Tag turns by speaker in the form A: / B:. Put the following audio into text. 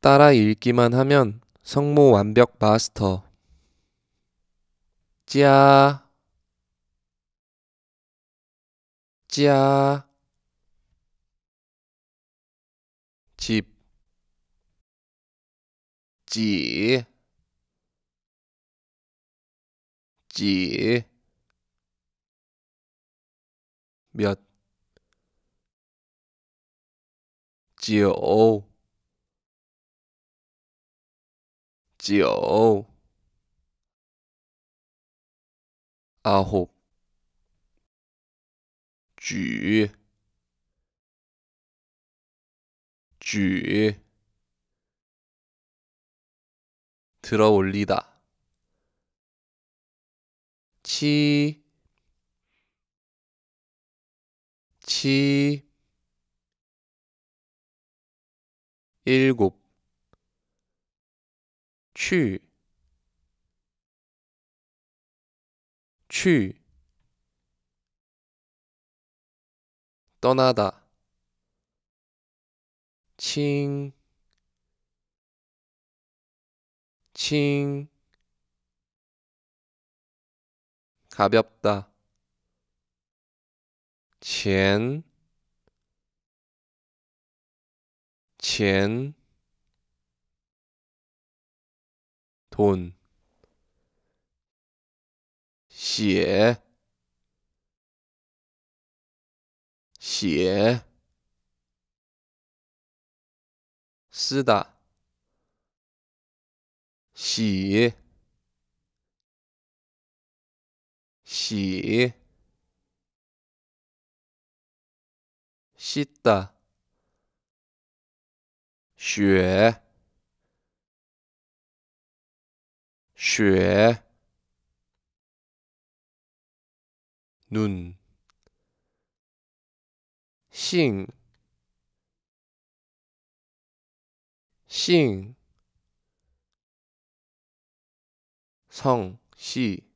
A: 따라 읽기만 하면 성모 완벽 마스터. 찌야. 집. 찌. 찌. 몇. 지오. 있지요. 아홉 쥐, 쥐 들어 올리다 치, 치 일곱 去去떠나다 칭, 칭, 가볍다, 钱,钱,喷，写，写，是的，洗，洗，是的，雪。 쉐, 눈, 싱, 싱, 성, 시